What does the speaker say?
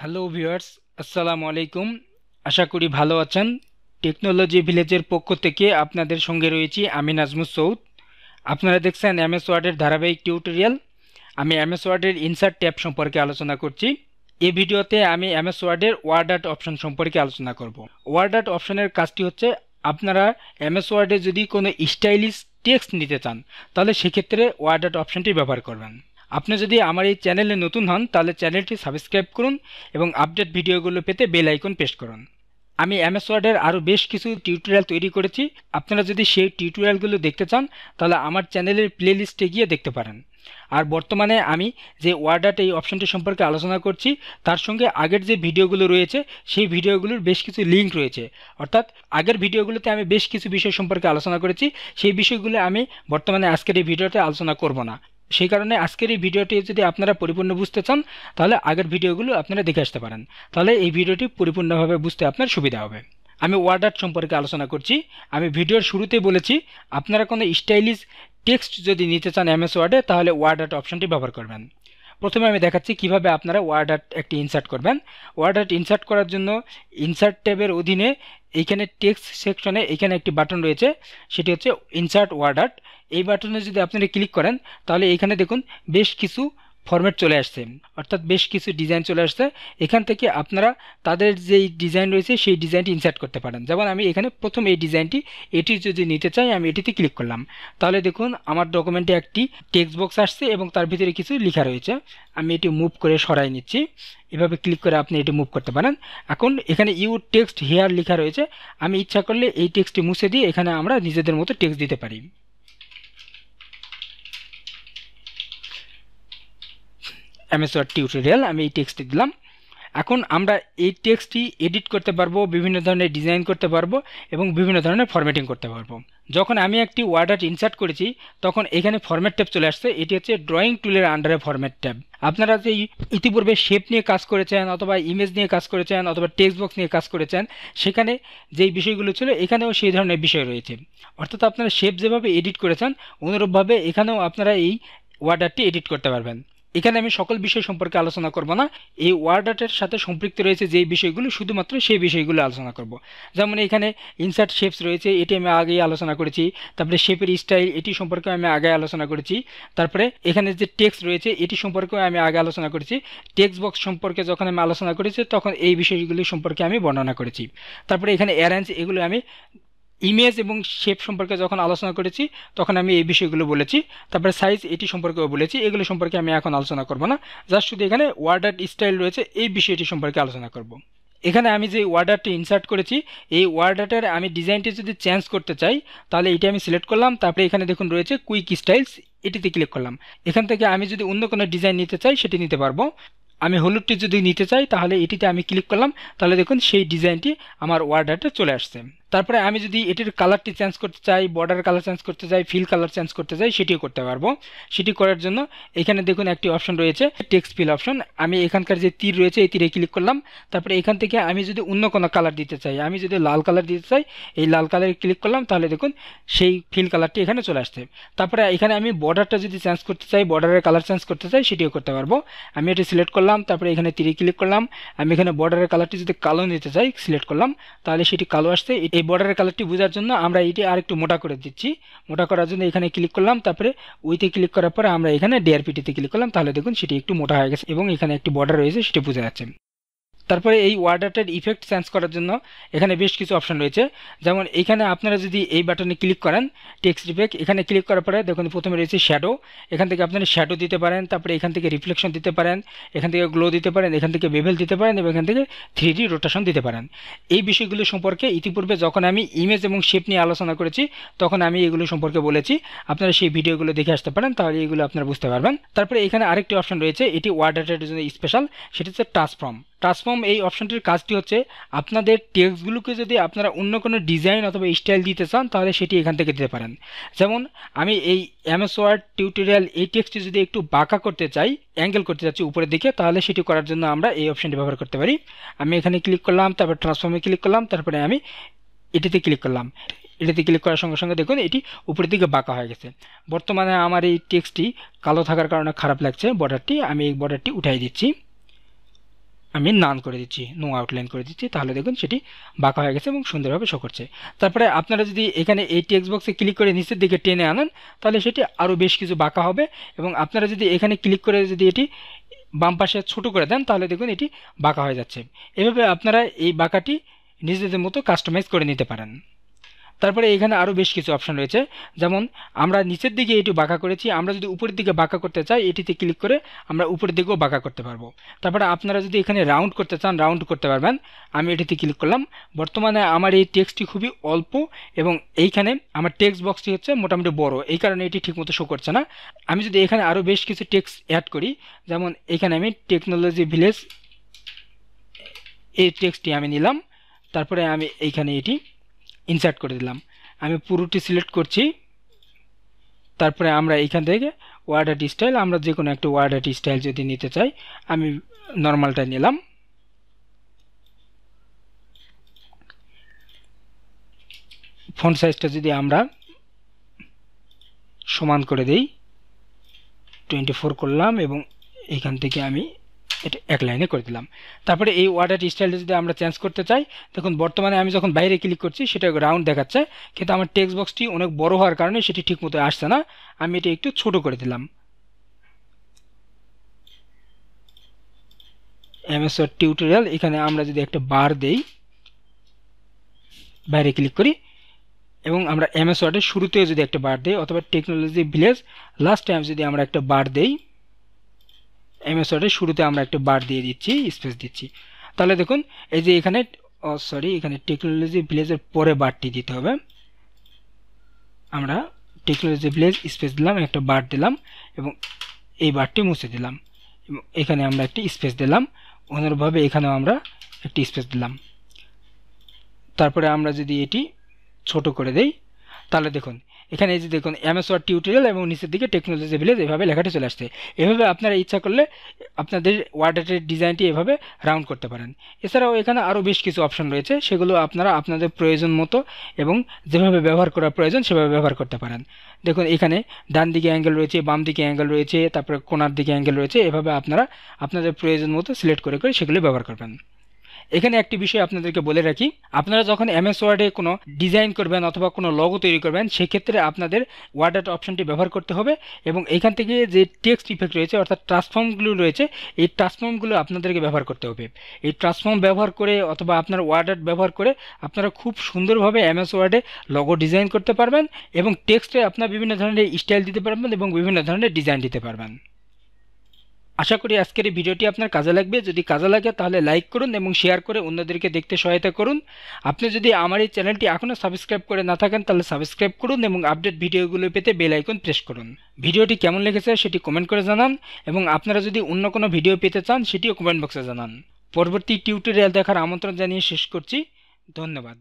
hello viewers আসসালামু আলাইকুম আশা করি ভালো আছেন টেকনোলজি ভিলেজের পক্ষ থেকে আপনাদের সঙ্গে রয়েছি আমি নাজমুস সৌদ আপনারা দেখছেন এমএস ওয়ার্ডের ধারাবাহিক টিউটোরিয়াল আমি এমএস এস ওয়ার্ডের ইনসার্ট ট্যাব সম্পর্কে আলোচনা করছি এই ভিডিওতে আমি এমএস ওয়ার্ডের ওয়ার্ড অপশন সম্পর্কে আলোচনা করব ওয়ার্ড আর্ট অপশনের কাজটি হচ্ছে আপনারা এম এস ওয়ার্ডে যদি কোনো স্টাইলিশ টেক্সট নিতে চান তাহলে সেক্ষেত্রে ওয়ার্ড অপশনটি ব্যবহার করবেন আপনি যদি আমার এই চ্যানেলে নতুন হন তাহলে চ্যানেলটি সাবস্ক্রাইব করুন এবং আপডেট ভিডিওগুলো পেতে বেল আইকন প্রেস করুন আমি এমএস ওয়ার্ডের আরও বেশ কিছু টিউটোরিয়াল তৈরি করেছি আপনারা যদি সেই টিউটোরিয়ালগুলো দেখতে চান তাহলে আমার চ্যানেলের প্লেলিস্টে গিয়ে দেখতে পারেন আর বর্তমানে আমি যে ওয়ার্ডাট এই অপশনটি সম্পর্কে আলোচনা করছি তার সঙ্গে আগের যে ভিডিওগুলো রয়েছে সেই ভিডিওগুলোর বেশ কিছু লিঙ্ক রয়েছে অর্থাৎ আগের ভিডিওগুলোতে আমি বেশ কিছু বিষয় সম্পর্কে আলোচনা করেছি সেই বিষয়গুলো আমি বর্তমানে আজকের এই ভিডিওতে আলোচনা করব না সেই কারণে আজকের এই ভিডিওটি যদি আপনারা পরিপূর্ণ বুঝতে চান তাহলে আগের ভিডিওগুলো আপনারা দেখে আসতে পারেন তাহলে এই ভিডিওটি পরিপূর্ণভাবে বুঝতে আপনার সুবিধা হবে আমি ওয়ার্ড আর্ট সম্পর্কে আলোচনা করছি আমি ভিডিওর শুরুতেই বলেছি আপনারা কোনো স্টাইলিশ টেক্সট যদি নিতে চান এমএস ওয়ার্ডে তাহলে ওয়ার্ড আর্ট অপশনটি ব্যবহার করবেন প্রথমে আমি দেখাচ্ছি কিভাবে আপনারা ওয়ার্ড আর্ট একটি ইনসার্ট করবেন ওয়ার্ড আর্ট ইনসার্ট করার জন্য ইনসার্ট ট্যাবের অধীনে এইখানে টেক্সট সেকশনে এখানে একটি বাটন রয়েছে সেটি হচ্ছে ইনসার্ট ওয়ার্ড আর্ট এই বাটনে যদি আপনারা ক্লিক করেন তাহলে এখানে দেখুন বেশ কিছু ফরম্যাট চলে আসছে অর্থাৎ বেশ কিছু ডিজাইন চলে আসছে এখান থেকে আপনারা তাদের যেই ডিজাইন রয়েছে সেই ডিজাইনটি ইনসার্ট করতে পারেন যেমন আমি এখানে প্রথম এই ডিজাইনটি এটি যদি নিতে চাই আমি এটিতে ক্লিক করলাম তাহলে দেখুন আমার ডকুমেন্টে একটি টেক্সট বক্স আসছে এবং তার ভিতরে কিছু লেখা রয়েছে আমি এটি মুভ করে সরাই নিচ্ছি এভাবে ক্লিক করে আপনি এটি মুভ করতে পারেন এখন এখানে ইউ টেক্সট হেয়ার লেখা রয়েছে আমি ইচ্ছা করলে এই টেক্সটটি মুছে দিয়ে এখানে আমরা নিজেদের মতো টেক্সট দিতে পারি অ্যামেজর টিউটোরিয়াল আমি এই টেক্সটটি দিলাম এখন আমরা এই টেক্সটটি এডিট করতে পারবো বিভিন্ন ধরনের ডিজাইন করতে পারবো এবং বিভিন্ন ধরনের ফরম্যাটিং করতে পারবো যখন আমি একটি ওয়ার্ডার ইনসার্ট করেছি তখন এখানে ফরম্যাট ট্যাব চলে আসছে এটি হচ্ছে ড্রয়িং টুলের আন্ডারে ফরম্যাট ট্যাব আপনারা যে ইতিপূর্বে শেপ নিয়ে কাজ করেছেন অথবা ইমেজ নিয়ে কাজ করেছেন অথবা টেক্সট বক্স নিয়ে কাজ করেছেন সেখানে যেই বিষয়গুলো ছিল এখানেও সেই ধরনের বিষয় রয়েছে অর্থাৎ আপনারা শেপ যেভাবে এডিট করেছেন অনুরূপভাবে এখানেও আপনারা এই ওয়ার্ডারটি এডিট করতে পারবেন এখানে আমি সকল বিষয় সম্পর্কে আলোচনা করব না এই ওয়ার্ডার্টের সাথে সম্পৃক্ত রয়েছে যে বিষয়গুলো শুধুমাত্র সেই বিষয়গুলো আলোচনা করব যেমন এখানে ইনসার্ট শেপস রয়েছে এটি আমি আগেই আলোচনা করেছি তারপরে শেপের স্টাইল এটি সম্পর্কে আমি আগে আলোচনা করেছি তারপরে এখানে যে টেক্স রয়েছে এটি সম্পর্কেও আমি আগে আলোচনা করেছি টেক্সট বক্স সম্পর্কে যখন আমি আলোচনা করেছি তখন এই বিষয়গুলি সম্পর্কে আমি বর্ণনা করেছি তারপরে এখানে অ্যারেঞ্জ এগুলো আমি ইমেজ এবং শেপ সম্পর্কে যখন আলোচনা করেছি তখন আমি এই বিষয়গুলো বলেছি তারপরে সাইজ এটি সম্পর্কেও বলেছি এগুলো সম্পর্কে আমি এখন আলোচনা করব না যার শুধু এখানে ওয়ার্ডার স্টাইল রয়েছে এই বিষয়টি সম্পর্কে আলোচনা করব এখানে আমি যে ওয়ার্ডারটি ইনসার্ট করেছি এই ওয়ার্ডারটার আমি ডিজাইনটি যদি চেঞ্জ করতে চাই তাহলে এটি আমি সিলেক্ট করলাম তারপরে এখানে দেখুন রয়েছে কুইক স্টাইলস এটিতে ক্লিক করলাম এখান থেকে আমি যদি অন্য কোনো ডিজাইন নিতে চাই সেটি নিতে পারবো আমি হলুদটি যদি নিতে চাই তাহলে এটিতে আমি ক্লিক করলাম তাহলে দেখুন সেই ডিজাইনটি আমার ওয়ার্ডারটা চলে আসছে তারপরে আমি যদি এটির কালারটি চেঞ্জ করতে চাই বর্ডার কালার চেঞ্জ করতে চাই ফিল কালার চেঞ্জ করতে চাই সেটিও করতে পারবো সেটি করার জন্য এখানে দেখুন একটি অপশন রয়েছে টেক্সট ফিল অপশন আমি এখানকার যে তীর রয়েছে এই তীরে ক্লিক করলাম তারপরে এখান থেকে আমি যদি অন্য কোনো কালার দিতে চাই আমি যদি লাল কালার দিতে চাই এই লাল কালারে ক্লিক করলাম তাহলে দেখুন সেই ফিল কালারটি এখানে চলে আসছে তারপরে এখানে আমি বর্ডারটা যদি চেঞ্জ করতে চাই বর্ডারের কালার চেঞ্জ করতে চাই সেটিও করতে পারবো আমি এটি সিলেক্ট করলাম তারপরে এখানে তীরে ক্লিক করলাম আমি এখানে বর্ডারের কালারটি যদি কালো নিতে চাই সিলেক্ট করলাম তাহলে সেটি কালো আসছে এই বর্ডারের কালারটি বোঝার জন্য আমরা এটি আর একটু মোটা করে দিচ্ছি মোটা করার জন্য এখানে ক্লিক করলাম তারপরে উইতে ক্লিক করার পরে আমরা এখানে ডিআরপিটিতে ক্লিক করলাম তাহলে দেখুন সেটি একটু মোটা হয়ে গেছে এবং এখানে একটি বর্ডার রয়েছে সেটি বোঝা যাচ্ছে তারপরে এই ওয়াটারটার ইফেক্ট চেঞ্জ করার জন্য এখানে বেশ কিছু অপশন রয়েছে যেমন এখানে আপনারা যদি এই বাটনে ক্লিক করেন টেক্সট ইফেক্ট এখানে ক্লিক করার পরে দেখুন প্রথমে রয়েছে শ্যাডো এখান থেকে আপনারা শ্যাডো দিতে পারেন তারপরে এখান থেকে রিফ্লেকশন দিতে পারেন এখান থেকে গ্লো দিতে পারেন এখান থেকে বেভেল দিতে পারেন এবং এখান থেকে থ্রি রোটেশন দিতে পারেন এই বিষয়গুলো সম্পর্কে ইতিপূর্বে যখন আমি ইমেজ এবং শেপ নিয়ে আলোচনা করেছি তখন আমি এগুলো সম্পর্কে বলেছি আপনারা সেই ভিডিওগুলো দেখে আসতে পারেন তাহলে এগুলো আপনারা বুঝতে পারবেন তারপরে এখানে আরেকটি অপশন রয়েছে এটি ওয়াটারটার জন্য স্পেশাল সেটি হচ্ছে ট্রান্সফর্ম ট্রান্সফর্ম এই অপশানটির কাজটি হচ্ছে আপনাদের টেক্সটগুলোকে যদি আপনারা অন্য কোনো ডিজাইন অথবা স্টাইল দিতে চান তাহলে সেটি এখান থেকে দিতে পারেন যেমন আমি এই এমএস ওয়ার্ড টিউটোরিয়াল এই টেক্সটি যদি একটু বাঁকা করতে চাই অ্যাঙ্গেল করতে চাচ্ছি উপরের দিকে তাহলে সেটি করার জন্য আমরা এই অপশানটি ব্যবহার করতে পারি আমি এখানে ক্লিক করলাম তারপর ট্রান্সফর্মে ক্লিক করলাম তারপরে আমি এটিতে ক্লিক করলাম এটিতে ক্লিক করার সঙ্গে সঙ্গে দেখুন এটি উপরের দিকে বাঁকা হয়ে গেছে বর্তমানে আমার এই টেক্সটটি কালো থাকার কারণে খারাপ লাগছে বর্ডারটি আমি এই বর্ডারটি উঠাই দিচ্ছি আমি নান করে দিচ্ছি নো আউটলাইন করে দিচ্ছি তাহলে দেখুন সেটি বাঁকা হয়ে গেছে এবং সুন্দরভাবে শো করছে তারপরে আপনারা যদি এখানে এই টেক্সট বক্সে ক্লিক করে নিচের দিকে টেনে আনেন তাহলে সেটি আরও বেশ কিছু বাঁকা হবে এবং আপনারা যদি এখানে ক্লিক করে যদি এটি বাম পাশে ছোটো করে দেন তাহলে দেখুন এটি বাঁকা হয়ে যাচ্ছে এভাবে আপনারা এই বাঁকাটি নিজেদের মতো কাস্টমাইজ করে নিতে পারেন তারপরে এখানে আরও বেশ কিছু অপশন রয়েছে যেমন আমরা নিচের দিকে এটি বাঁকা করেছি আমরা যদি উপরের দিকে বাঁকা করতে চাই এটিতে ক্লিক করে আমরা উপরের দিকেও বাঁকা করতে পারবো তারপরে আপনারা যদি এখানে রাউন্ড করতে চান রাউন্ড করতে পারবেন আমি এটিতে ক্লিক করলাম বর্তমানে আমার এই টেক্সটটি খুবই অল্প এবং এইখানে আমার টেক্সট বক্সটি হচ্ছে মোটামুটি বড় এই কারণে এটি ঠিকমতো শো করছে না আমি যদি এখানে আরও বেশ কিছু টেক্সট অ্যাড করি যেমন এখানে আমি টেকনোলজি ভিলেজ এই টেক্সটটি আমি নিলাম তারপরে আমি এইখানে এটি ইনসার্ট করে দিলাম আমি পুরোটি সিলেক্ট করছি তারপরে আমরা এখান থেকে ওয়ার্ড আর্ট স্টাইল আমরা যে কোনো একটা ওয়ার্ড আর্ট স্টাইল যদি নিতে চাই আমি নর্মালটা নিলাম ফোন সাইজটা যদি আমরা সমান করে দেই টোয়েন্টি করলাম এবং এখান থেকে আমি এটা এক লাইনে করে দিলাম তারপরে এই ওয়াটার স্টাইলটা যদি আমরা চেঞ্জ করতে চাই দেখুন বর্তমানে আমি যখন বাইরে ক্লিক করছি সেটা রাউন্ড দেখাচ্ছে কিন্তু আমার টেক্সট বক্সটি অনেক বড় হওয়ার কারণে সেটি ঠিকমতো আসছে না আমি এটি একটু ছোট করে দিলাম এমএসআর টিউটোরিয়াল এখানে আমরা যদি একটা বার দেই বাইরে ক্লিক করি এবং আমরা এমএস ওয়ার্ডের শুরুতেও যদি একটা বার দিই অথবা টেকনোলজি ভিলেজ লাস্ট টাইম যদি আমরা একটা বার দেই এমএস ওয়ার্ডের শুরুতে আমরা একটু বার দিয়ে দিচ্ছি স্পেস দিচ্ছি তাহলে দেখুন এই যে এখানে সরি এখানে টেকনোলজি ভিলেজের পরে বারটি দিতে হবে আমরা টেকনোলজি ভিলেজ স্পেস দিলাম একটা বার দিলাম এবং এই বারটি মুছে দিলাম এখানে আমরা একটি স্পেস দিলাম অনুরূপভাবে এখানেও আমরা একটি স্পেস দিলাম তারপরে আমরা যদি এটি ছোট করে দেই তাহলে দেখুন এখানে এই যে দেখুন অ্যামাসোয়ার টিউটোরিয়াল এবং নিচের দিকে টেকনোলজি ভিলেজ এভাবে লেখাটি চলে আসছে এভাবে আপনারা ইচ্ছা করলে আপনাদের ওয়ার্ডের ডিজাইনটি এভাবে রাউন্ড করতে পারেন এছাড়াও এখানে আরও বেশ কিছু অপশন রয়েছে সেগুলো আপনারা আপনাদের প্রয়োজন মতো এবং যেভাবে ব্যবহার করা প্রয়োজন সেভাবে ব্যবহার করতে পারেন দেখুন এখানে ডান দিকে অ্যাঙ্গেল রয়েছে বাম দিকে অ্যাঙ্গেল রয়েছে তারপরে কোনার দিকে অ্যাঙ্গেল রয়েছে এভাবে আপনারা আপনাদের প্রয়োজন মতো সিলেক্ট করে করে সেগুলি ব্যবহার করবেন এখানে একটি বিষয় আপনাদেরকে বলে রাখি আপনারা যখন এমএস ওয়ার্ডে কোনো ডিজাইন করবেন অথবা কোনো লগো তৈরি করবেন সেক্ষেত্রে আপনাদের ওয়ার্ড আর্ট অপশনটি ব্যবহার করতে হবে এবং এখান থেকে যে টেক্সট ইফেক্ট রয়েছে অর্থাৎ ট্রান্সফর্মগুলো রয়েছে এই ট্রান্সফর্মগুলো আপনাদেরকে ব্যবহার করতে হবে এই ট্রান্সফর্ম ব্যবহার করে অথবা আপনার ওয়ার্ড আর্ট ব্যবহার করে আপনারা খুব সুন্দরভাবে এমএস ওয়ার্ডে লগো ডিজাইন করতে পারবেন এবং টেক্সটে আপনার বিভিন্ন ধরনের স্টাইল দিতে পারবেন এবং বিভিন্ন ধরনের ডিজাইন দিতে পারবেন আশা করি আজকের এই ভিডিওটি আপনার কাজে লাগবে যদি কাজে লাগে তাহলে লাইক করুন এবং শেয়ার করে অন্যদেরকে দেখতে সহায়তা করুন আপনি যদি আমার এই চ্যানেলটি এখনও সাবস্ক্রাইব করে না থাকেন তাহলে সাবস্ক্রাইব করুন এবং আপডেট ভিডিওগুলো পেতে বেল আইকন প্রেস করুন ভিডিওটি কেমন লেগেছে সেটি কমেন্ট করে জানান এবং আপনারা যদি অন্য কোনো ভিডিও পেতে চান সেটিও কমেন্ট বক্সে জানান পরবর্তী টিউটোরিয়াল দেখার আমন্ত্রণ জানিয়ে শেষ করছি ধন্যবাদ